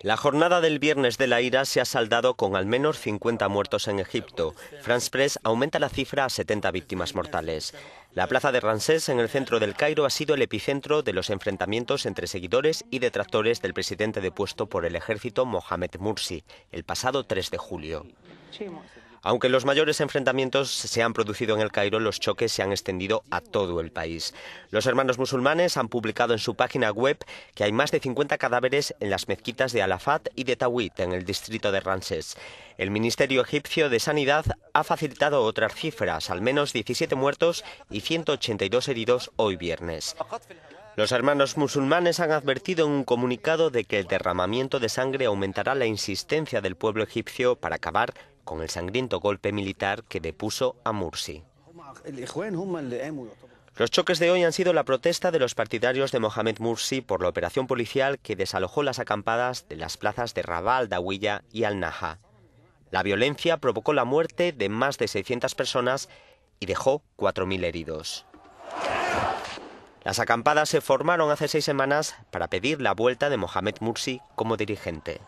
La jornada del viernes de la ira se ha saldado con al menos 50 muertos en Egipto. France Press aumenta la cifra a 70 víctimas mortales. La plaza de Ramsés en el centro del Cairo ha sido el epicentro de los enfrentamientos entre seguidores y detractores del presidente depuesto por el ejército Mohamed Mursi el pasado 3 de julio. Aunque los mayores enfrentamientos se han producido en el Cairo, los choques se han extendido a todo el país. Los hermanos musulmanes han publicado en su página web que hay más de 50 cadáveres en las mezquitas de Alafat y de Tawit, en el distrito de Ramses. El Ministerio Egipcio de Sanidad ha facilitado otras cifras, al menos 17 muertos y 182 heridos hoy viernes. Los hermanos musulmanes han advertido en un comunicado de que el derramamiento de sangre aumentará la insistencia del pueblo egipcio para acabar con el sangriento golpe militar que depuso a Mursi. Los choques de hoy han sido la protesta de los partidarios de Mohamed Mursi por la operación policial que desalojó las acampadas de las plazas de Rabal, y al-Naha. La violencia provocó la muerte de más de 600 personas y dejó 4.000 heridos. Las acampadas se formaron hace seis semanas para pedir la vuelta de Mohamed Mursi como dirigente.